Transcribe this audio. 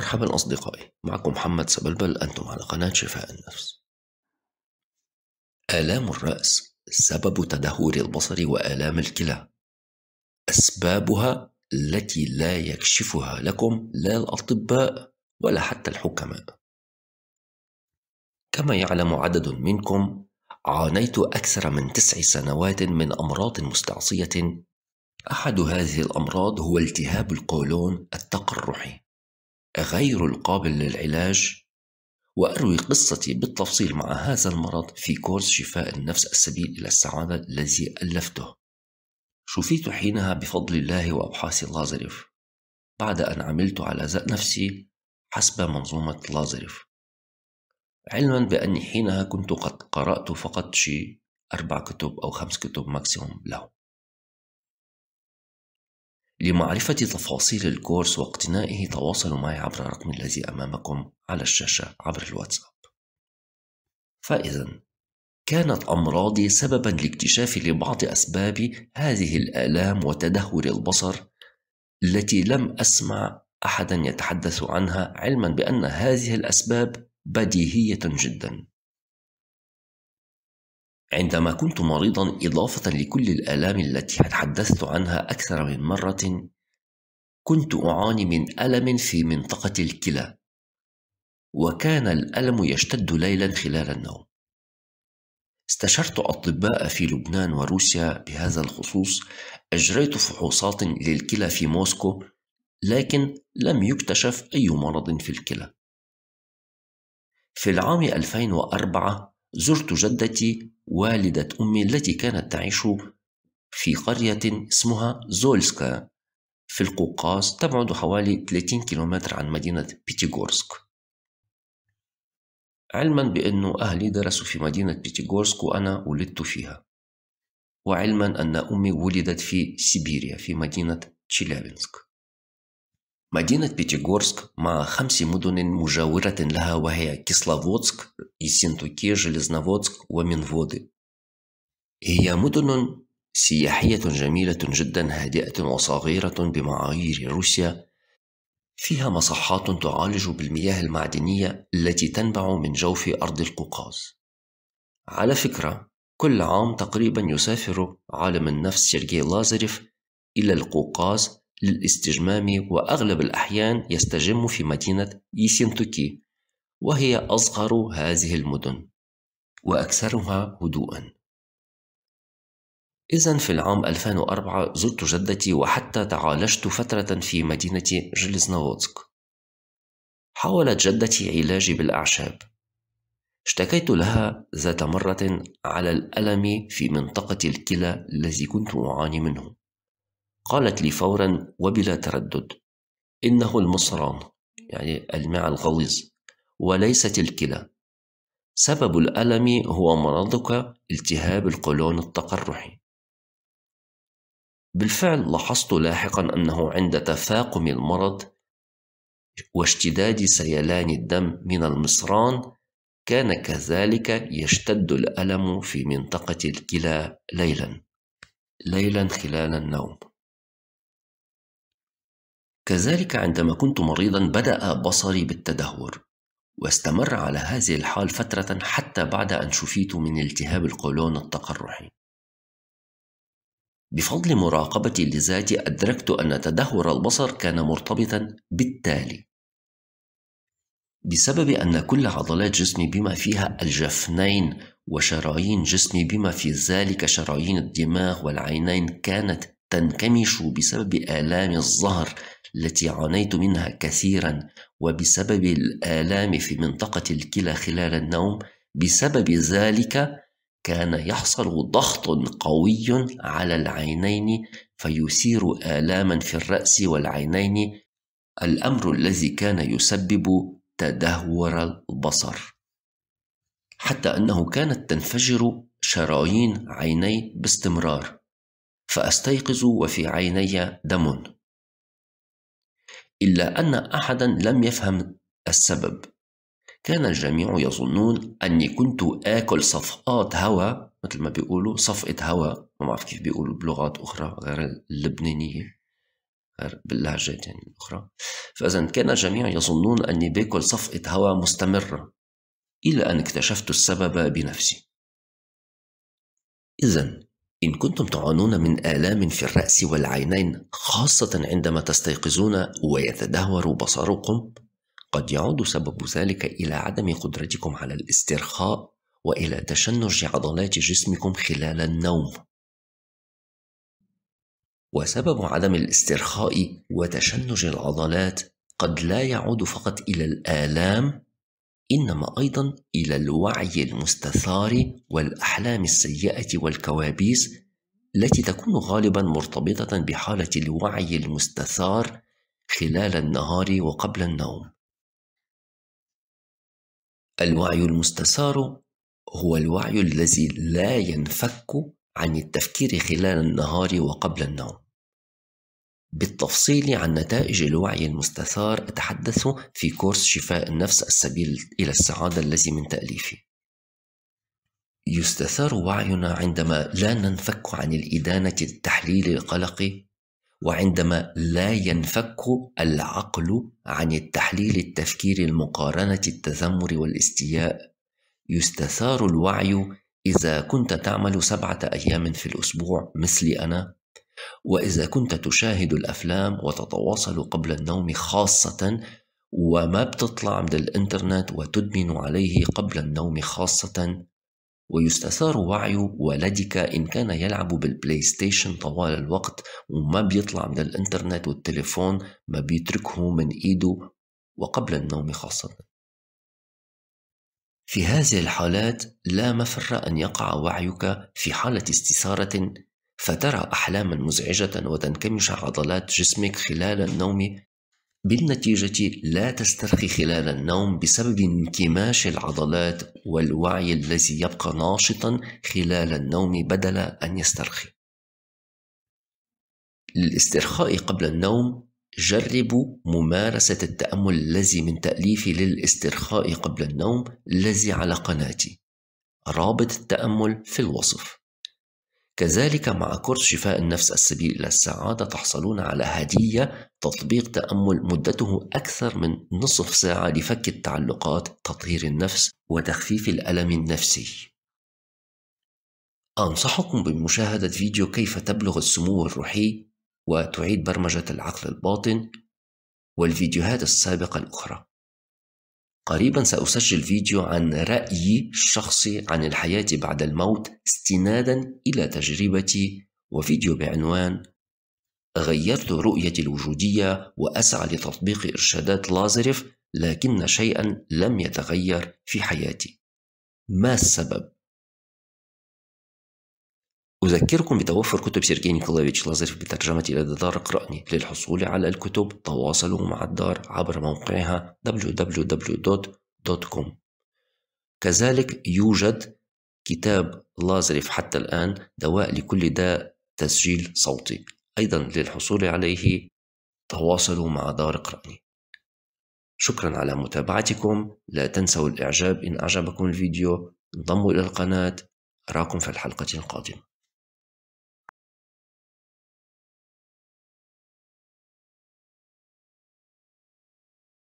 مرحبا أصدقائي معكم محمد سبلبل أنتم على قناة شفاء النفس آلام الرأس سبب تدهور البصر وآلام الكلى أسبابها التي لا يكشفها لكم لا الأطباء ولا حتى الحكماء كما يعلم عدد منكم عانيت أكثر من تسع سنوات من أمراض مستعصية أحد هذه الأمراض هو التهاب القولون التقرحي غير القابل للعلاج وأروي قصتي بالتفصيل مع هذا المرض في كورس شفاء النفس السبيل إلى السعادة الذي ألفته شفيت حينها بفضل الله وأبحاث لازرف بعد أن عملت على ذات نفسي حسب منظومة لازرف علما بأني حينها كنت قد قرأت فقط شيء أربع كتب أو خمس كتب ماكسيموم له لمعرفة تفاصيل الكورس واقتنائه تواصلوا معي عبر الرقم الذي أمامكم على الشاشة عبر الواتساب فإذا كانت أمراضي سببا لاكتشاف لبعض أسباب هذه الآلام وتدهور البصر التي لم أسمع أحدا يتحدث عنها علما بأن هذه الأسباب بديهية جدا عندما كنت مريضا إضافة لكل الآلام التي تحدثت عنها أكثر من مرة كنت أعاني من ألم في منطقة الكلى وكان الألم يشتد ليلا خلال النوم استشرت أطباء في لبنان وروسيا بهذا الخصوص أجريت فحوصات للكلى في موسكو لكن لم يكتشف أي مرض في الكلى في العام 2004 زرت جدتي والدة أمي التي كانت تعيش في قرية اسمها زولسكا في القوقاز تبعد حوالي 30 كيلومتر عن مدينة بيتيغورسك علما بأن أهلي درسوا في مدينة بيتيغورسك وأنا ولدت فيها وعلما أن أمي ولدت في سيبيريا في مدينة تشيلابنسك مدينة بيتيغورسك مع خمس مدن مجاورة لها وهي كيسلافوتسك، إيسينتوكي، جليزنافوتسك ومنفودي هي مدن سياحية جميلة جدا هادئة وصغيرة بمعايير روسيا فيها مصحات تعالج بالمياه المعدنية التي تنبع من جوف أرض القوقاز على فكرة كل عام تقريبا يسافر عالم النفس سيرجي لازاريف إلى القوقاز للاستجمام وأغلب الأحيان يستجم في مدينة إيسينتوكي وهي أصغر هذه المدن وأكثرها هدوءًا إذا في العام 2004 زرت جدتي وحتى تعالجت فترة في مدينة جلزنوتسك حاولت جدتي علاجي بالأعشاب اشتكيت لها ذات مرة على الألم في منطقة الكلى الذي كنت أعاني منه قالت لي فورا وبلا تردد إنه المصران يعني الماء الغليظ وليست الكلى سبب الألم هو مرضك التهاب القولون التقرحي بالفعل لاحظت لاحقا أنه عند تفاقم المرض واشتداد سيلان الدم من المصران كان كذلك يشتد الألم في منطقة الكلى ليلا ليلا خلال النوم كذلك عندما كنت مريضا بدأ بصري بالتدهور واستمر على هذه الحال فترة حتى بعد أن شفيت من التهاب القولون التقرحي بفضل مراقبتي لذاتي أدركت أن تدهور البصر كان مرتبطا بالتالي بسبب أن كل عضلات جسمي بما فيها الجفنين وشرايين جسمي بما في ذلك شرايين الدماغ والعينين كانت تنكمش بسبب آلام الظهر التي عانيت منها كثيرا وبسبب الآلام في منطقة الكلى خلال النوم بسبب ذلك كان يحصل ضغط قوي على العينين فيثير آلاما في الرأس والعينين الأمر الذي كان يسبب تدهور البصر حتى أنه كانت تنفجر شرايين عيني باستمرار فأستيقظ وفي عيني دم إلا أن أحدا لم يفهم السبب كان الجميع يظنون أني كنت آكل صفقات هواء مثل ما بيقولوا صفقة هواء ما بعرف كيف بيقولوا بلغات أخرى غير اللبنانية غير باللهجات يعني الأخرى فإذا كان الجميع يظنون أني باكل صفقة هواء مستمرة إلى أن اكتشفت السبب بنفسي إذا إن كنتم تعانون من آلام في الرأس والعينين خاصة عندما تستيقظون ويتدهور بصركم قد يعود سبب ذلك إلى عدم قدرتكم على الاسترخاء وإلى تشنج عضلات جسمكم خلال النوم وسبب عدم الاسترخاء وتشنج العضلات قد لا يعود فقط إلى الآلام إنما أيضا إلى الوعي المستثار والأحلام السيئة والكوابيس التي تكون غالبا مرتبطة بحالة الوعي المستثار خلال النهار وقبل النوم. الوعي المستثار هو الوعي الذي لا ينفك عن التفكير خلال النهار وقبل النوم بالتفصيل عن نتائج الوعي المستثار أتحدث في كورس شفاء النفس السبيل إلى السعادة الذي من تأليفي. يستثار وعينا عندما لا ننفك عن الإدانة التحليل القلقي وعندما لا ينفك العقل عن التحليل التفكير المقارنة التذمر والاستياء يستثار الوعي إذا كنت تعمل سبعة أيام في الأسبوع مثلي أنا وإذا كنت تشاهد الأفلام وتتواصل قبل النوم خاصة وما بتطلع من الإنترنت وتدمن عليه قبل النوم خاصة ويستثار وعي ولدك إن كان يلعب بالبلاي ستيشن طوال الوقت وما بيطلع من الإنترنت والتليفون ما بيتركه من إيده وقبل النوم خاصة في هذه الحالات لا مفر أن يقع وعيك في حالة استثارة فترى أحلاما مزعجة وتنكمش عضلات جسمك خلال النوم بالنتيجة لا تسترخي خلال النوم بسبب انكماش العضلات والوعي الذي يبقى ناشطا خلال النوم بدل أن يسترخي. للاسترخاء قبل النوم جربوا ممارسة التأمل الذي من تأليفي للاسترخاء قبل النوم الذي على قناتي. رابط التأمل في الوصف. كذلك مع كورس شفاء النفس السبيل إلى السعادة تحصلون على هدية تطبيق تأمل مدته أكثر من نصف ساعة لفك التعلقات تطهير النفس وتخفيف الألم النفسي أنصحكم بمشاهدة فيديو كيف تبلغ السمو الروحي وتعيد برمجة العقل الباطن والفيديوهات السابقة الأخرى قريبا سأسجل فيديو عن رأيي الشخصي عن الحياة بعد الموت استنادا إلى تجربتي وفيديو بعنوان غيرت رؤيتي الوجودية وأسعى لتطبيق إرشادات لازرف لكن شيئا لم يتغير في حياتي ما السبب؟ أذكركم بتوفر كتب سيرجي نيكولايفيتش لازر بترجمة إلى الدار اقرأني للحصول على الكتب تواصلوا مع الدار عبر موقعها www.com كذلك يوجد كتاب لازريف حتى الآن دواء لكل داء تسجيل صوتي أيضا للحصول عليه تواصلوا مع دار اقرأني شكرا على متابعتكم لا تنسوا الإعجاب إن أعجبكم الفيديو انضموا إلى القناة أراكم في الحلقة القادمة